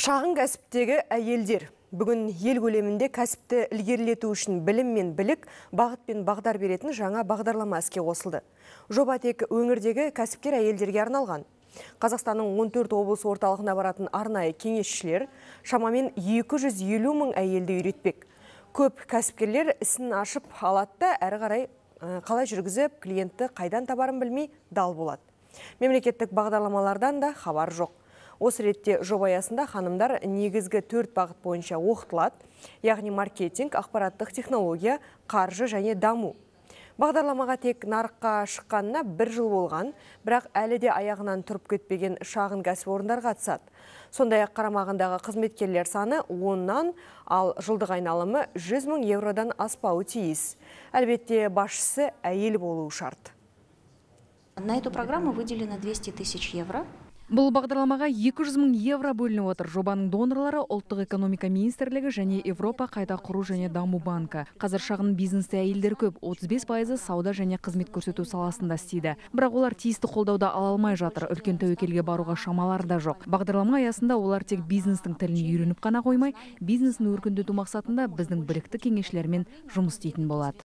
шағын кәсіптегі әйелдер бүгін ел көлемінде кәсіпті ілгерілету үшін білім мен білік бағыт пен бағдар беретін жаңа бағдарлама іске қосылды жоба тек өңірдегі кәсіпкер әйелдерге арналған қазақстанның 14 облыс орталығына баратын арнайы кеңесшілер шамамен 250 мың әйелді үйретпек көп кәсіпкерлер ісін ашып алады әрі қарай қалай жүргізіп клиентті қайдан табарын білмей дал болады мемлекеттік бағдарламалардан да хабар жоқ Осы ретте жоба аясында ханымдар негізгі төрт бағыт бойынша оқытылады, яғни маркетинг, ақпараттық технология, қаржы және даму. Бағдарламаға тек нарыққа шыққанына бір жыл болған, бірақ әлі де аяғынан тұрып кетпеген шағын кәсіпорындар қатысады. Сондай ақ қарамағындағы қызметкерлер саны 10 ал жылдық айналымы 100 мың евродан аспауы тиіс. Әлбетте басшысы әйел болуы шарт. На эту программу выделено 200 тысяч евро бұл бағдарламаға 200 мың евро бөлініп отыр жобаның донорлары ұлттық экономика министрлігі және европа қайта құру және даму банкі қазір шағын бизнесте әйелдер көп 35 пайызы сауда және қызмет көрсету саласында істейді бірақ олар тиісті қолдауды ала алмай жатыр үлкен тәуекелге баруға шамалары да жоқ бағдарлама аясында олар тек бизнестің тілін үйреніп қана қоймай бизнесін өркендету мақсатында біздің білікті кеңесшілермен жұмыс істейтін болады